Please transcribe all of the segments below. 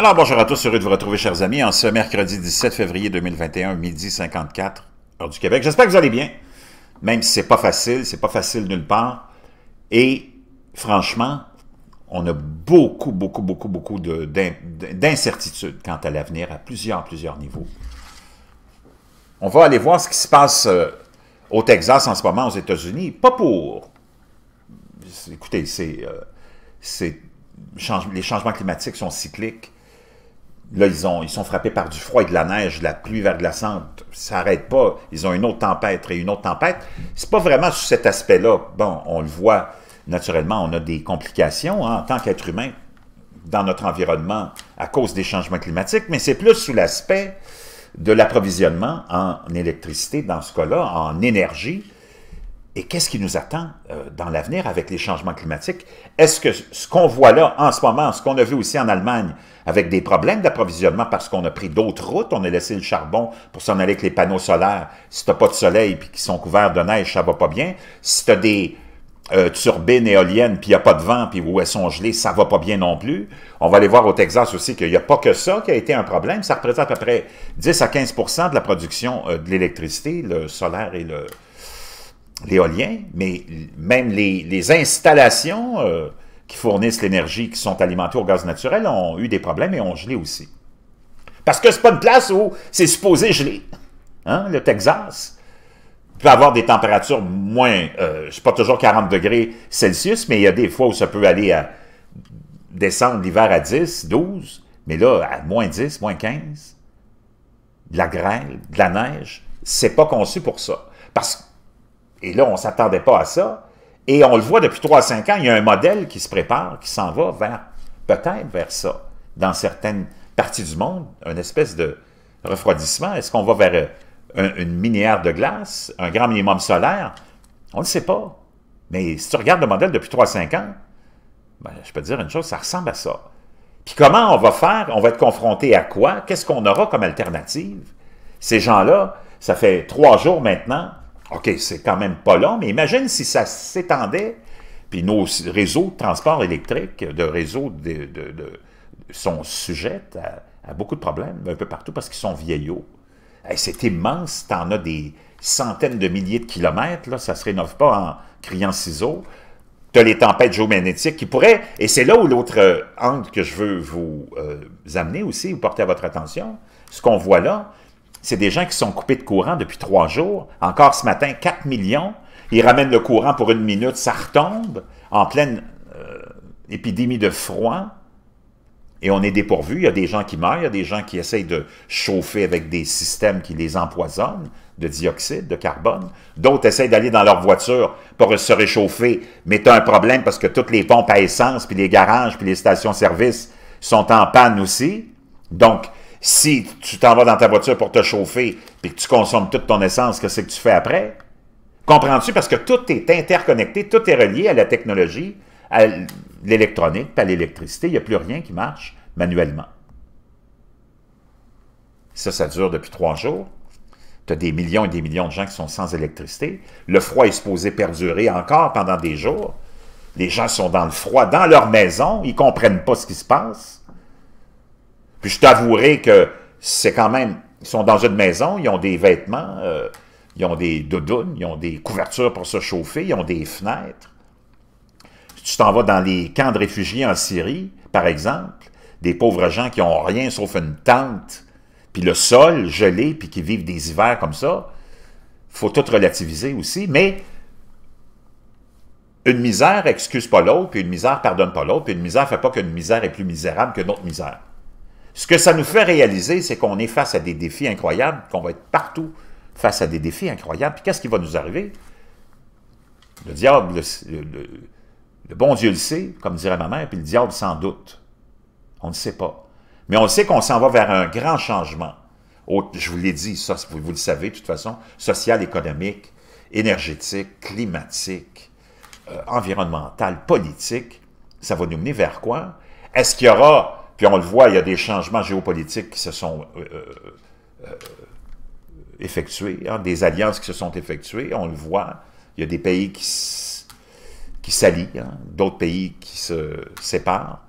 Alors bonjour à tous, heureux de vous retrouver chers amis en ce mercredi 17 février 2021, midi 54, heure du Québec. J'espère que vous allez bien, même si c'est pas facile, c'est pas facile nulle part. Et franchement, on a beaucoup, beaucoup, beaucoup, beaucoup d'incertitudes quant à l'avenir à plusieurs, plusieurs niveaux. On va aller voir ce qui se passe euh, au Texas en ce moment aux États-Unis, pas pour... Écoutez, c'est... Euh, c'est les changements climatiques sont cycliques Là, ils, ont, ils sont frappés par du froid et de la neige, la pluie verglaçante. Ça n'arrête pas. Ils ont une autre tempête et une autre tempête. C'est pas vraiment sur cet aspect-là. Bon, on le voit naturellement, on a des complications hein, en tant qu'être humain dans notre environnement à cause des changements climatiques, mais c'est plus sous l'aspect de l'approvisionnement en électricité, dans ce cas-là, en énergie, et qu'est-ce qui nous attend euh, dans l'avenir avec les changements climatiques? Est-ce que ce qu'on voit là en ce moment, ce qu'on a vu aussi en Allemagne, avec des problèmes d'approvisionnement parce qu'on a pris d'autres routes, on a laissé le charbon pour s'en aller avec les panneaux solaires. Si tu n'as pas de soleil et qu'ils sont couverts de neige, ça va pas bien. Si tu as des euh, turbines éoliennes puis il n'y a pas de vent puis où elles sont gelées, ça va pas bien non plus. On va aller voir au Texas aussi qu'il n'y a pas que ça qui a été un problème. Ça représente à peu près 10 à 15 de la production euh, de l'électricité, le solaire et le, l'éolien, mais même les, installations euh, qui fournissent l'énergie, qui sont alimentées au gaz naturel, ont eu des problèmes et ont gelé aussi. Parce que c'est pas une place où c'est supposé geler. Hein? Le Texas peut avoir des températures moins, je euh, je sais pas toujours 40 degrés Celsius, mais il y a des fois où ça peut aller à descendre l'hiver à 10, 12, mais là, à moins 10, moins 15, de la grêle, de la neige, c'est pas conçu pour ça. Parce que et là, on ne s'attendait pas à ça. Et on le voit depuis 3-5 ans, il y a un modèle qui se prépare, qui s'en va vers, peut-être vers ça, dans certaines parties du monde, une espèce de refroidissement. Est-ce qu'on va vers euh, une minière de glace, un grand minimum solaire? On ne sait pas. Mais si tu regardes le modèle depuis 3-5 ans, ben, je peux te dire une chose, ça ressemble à ça. Puis comment on va faire? On va être confronté à quoi? Qu'est-ce qu'on aura comme alternative? Ces gens-là, ça fait trois jours maintenant OK, c'est quand même pas long, mais imagine si ça s'étendait, puis nos réseaux de transport électrique, de réseaux de, sont sujets à, beaucoup de problèmes un peu partout parce qu'ils sont vieillots. c'est immense, en as des centaines de milliers de kilomètres, là, ça ne se rénove pas en criant ciseaux. Tu as les tempêtes géomagnétiques qui pourraient, et c'est là où l'autre euh, angle que je veux vous euh, amener aussi, vous porter à votre attention, ce qu'on voit là, c'est des gens qui sont coupés de courant depuis trois jours. Encore ce matin, 4 millions. Ils ramènent le courant pour une minute, ça retombe en pleine euh, épidémie de froid. Et on est dépourvu. Il y a des gens qui meurent, il y a des gens qui essayent de chauffer avec des systèmes qui les empoisonnent de dioxyde, de carbone. D'autres essayent d'aller dans leur voiture pour se réchauffer, mais tu as un problème parce que toutes les pompes à essence, puis les garages, puis les stations-service sont en panne aussi. Donc, si tu t'en vas dans ta voiture pour te chauffer et que tu consommes toute ton essence, que ce que tu fais après? Comprends-tu? Parce que tout est interconnecté, tout est relié à la technologie, à l'électronique, à l'électricité. Il n'y a plus rien qui marche manuellement. Ça, ça dure depuis trois jours. Tu as des millions et des millions de gens qui sont sans électricité. Le froid est supposé perdurer encore pendant des jours. Les gens sont dans le froid, dans leur maison, ils ne comprennent pas ce qui se passe. Puis je t'avouerai que c'est quand même... Ils sont dans une maison, ils ont des vêtements, euh, ils ont des doudounes, ils ont des couvertures pour se chauffer, ils ont des fenêtres. Si tu t'en vas dans les camps de réfugiés en Syrie, par exemple, des pauvres gens qui n'ont rien sauf une tente, puis le sol gelé, puis qui vivent des hivers comme ça, faut tout relativiser aussi, mais une misère excuse pas l'autre, puis une misère pardonne pas l'autre, puis une misère fait pas qu'une misère est plus misérable que d'autres misère. Ce que ça nous fait réaliser, c'est qu'on est face à des défis incroyables, qu'on va être partout face à des défis incroyables. Puis qu'est-ce qui va nous arriver? Le diable, le, bon Dieu le sait, comme dirait ma mère, puis le diable sans doute. On ne sait pas. Mais on sait qu'on s'en va vers un grand changement. je vous l'ai dit, ça, vous, le savez de toute façon, social, économique, énergétique, climatique, euh, environnemental, politique. Ça va nous mener vers quoi? Est-ce qu'il y aura puis on le voit, il y a des changements géopolitiques qui se sont euh, euh, euh, effectués, hein, des alliances qui se sont effectuées, on le voit. Il y a des pays qui s'allient, hein, d'autres pays qui se séparent.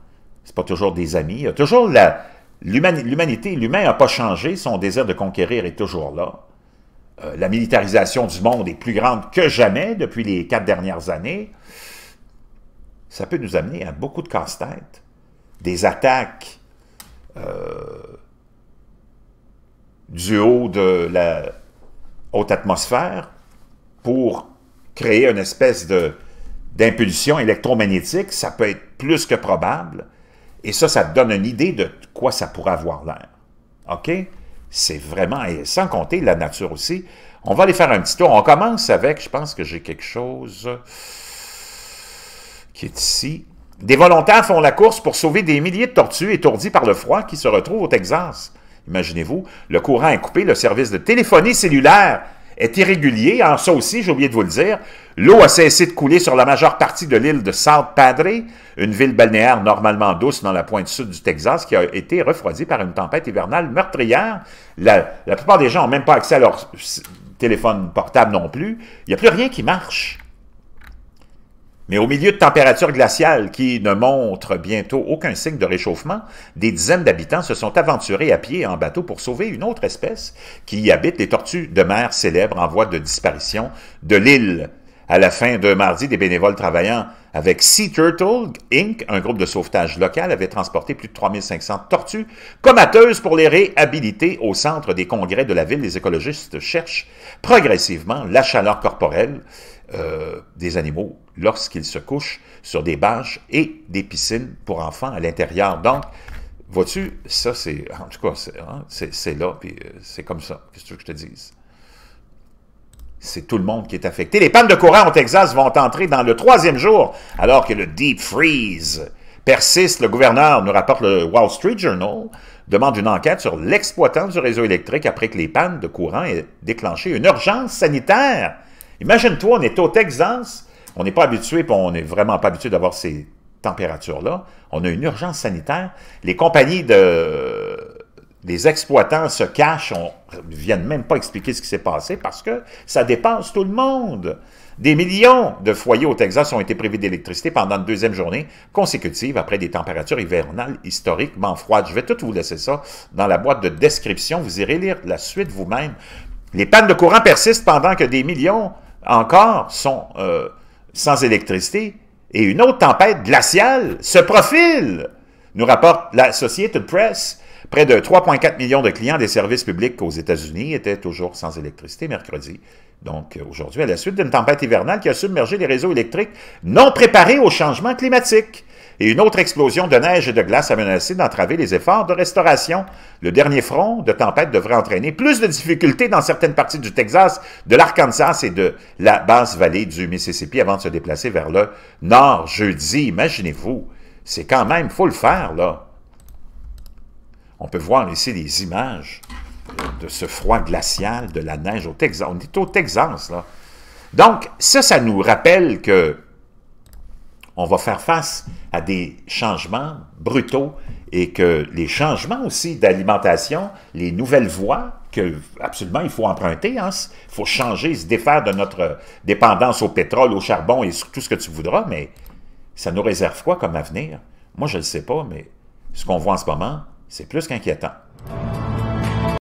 C'est pas toujours des amis. Il y a toujours l'humanité, l'humain n'a pas changé, son désir de conquérir est toujours là. la militarisation du monde est plus grande que jamais depuis les quatre dernières années. Ça peut nous amener à beaucoup de casse-tête des attaques euh, du haut de la haute atmosphère pour créer une espèce d'impulsion électromagnétique, ça peut être plus que probable. Et ça, ça te donne une idée de quoi ça pourrait avoir l'air. OK? C'est vraiment, et sans compter la nature aussi. On va aller faire un petit tour. On commence avec, je pense que j'ai quelque chose qui est ici. Des volontaires font la course pour sauver des milliers de tortues étourdies par le froid qui se retrouvent au Texas. Imaginez-vous, le courant est coupé, le service de téléphonie cellulaire est irrégulier. En ça aussi, j'ai oublié de vous le dire, l'eau a cessé de couler sur la majeure partie de l'île de San Padre, une ville balnéaire normalement douce dans la pointe sud du Texas qui a été refroidie par une tempête hivernale meurtrière. La, la plupart des gens n'ont même pas accès à leur téléphone portable non plus. Il n'y a plus rien qui marche. Mais au milieu de températures glaciales qui ne montrent bientôt aucun signe de réchauffement, des dizaines d'habitants se sont aventurés à pied et en bateau pour sauver une autre espèce qui y habite, les tortues de mer célèbres en voie de disparition de l'île. À la fin de mardi, des bénévoles travaillant avec Sea Turtle Inc., un groupe de sauvetage local, avaient transporté plus de 3500 tortues comateuses pour les réhabiliter au centre des congrès de la ville. Les écologistes cherchent progressivement la chaleur corporelle euh, des animaux lorsqu'ils se couchent sur des bâches et des piscines pour enfants à l'intérieur. Donc, vois-tu, ça c'est, en tout cas, c'est hein, là, puis euh, c'est comme ça. Qu'est-ce que tu veux que je te dise? C'est tout le monde qui est affecté. Les pannes de courant au Texas vont entrer dans le troisième jour, alors que le deep freeze persiste. Le gouverneur, nous rapporte le Wall Street Journal, demande une enquête sur l'exploitant du réseau électrique après que les pannes de courant aient déclenché une urgence sanitaire. Imagine-toi, on est au Texas, on n'est pas habitué, puis on n'est vraiment pas habitué d'avoir ces températures-là. On a une urgence sanitaire. Les compagnies de... exploitants se cachent, on ne viennent même pas expliquer ce qui s'est passé parce que ça dépense tout le monde. Des millions de foyers au Texas ont été privés d'électricité pendant une deuxième journée consécutive après des températures hivernales historiquement froides. Je vais tout vous laisser ça dans la boîte de description. Vous irez lire la suite vous-même. Les pannes de courant persistent pendant que des millions encore sont euh, sans électricité et une autre tempête glaciale se profile, nous rapporte la Associated Press. Près de 3,4 millions de clients des services publics aux États-Unis étaient toujours sans électricité mercredi. Donc euh, aujourd'hui, à la suite d'une tempête hivernale qui a submergé les réseaux électriques non préparés au changement climatique et une autre explosion de neige et de glace a menacé d'entraver les efforts de restauration. Le dernier front de tempête devrait entraîner plus de difficultés dans certaines parties du Texas, de l'Arkansas et de la basse vallée du Mississippi avant de se déplacer vers le nord jeudi. Imaginez-vous, c'est quand même, faut le faire, là. On peut voir ici des images de ce froid glacial, de la neige au Texas. On est au Texas, là. Donc, ça, ça nous rappelle que on va faire face à des changements brutaux et que les changements aussi d'alimentation, les nouvelles voies que absolument il faut emprunter, il hein, faut changer, se défaire de notre dépendance au pétrole, au charbon et tout ce que tu voudras, mais ça nous réserve quoi comme avenir? Moi, je ne sais pas, mais ce qu'on voit en ce moment, c'est plus qu'inquiétant.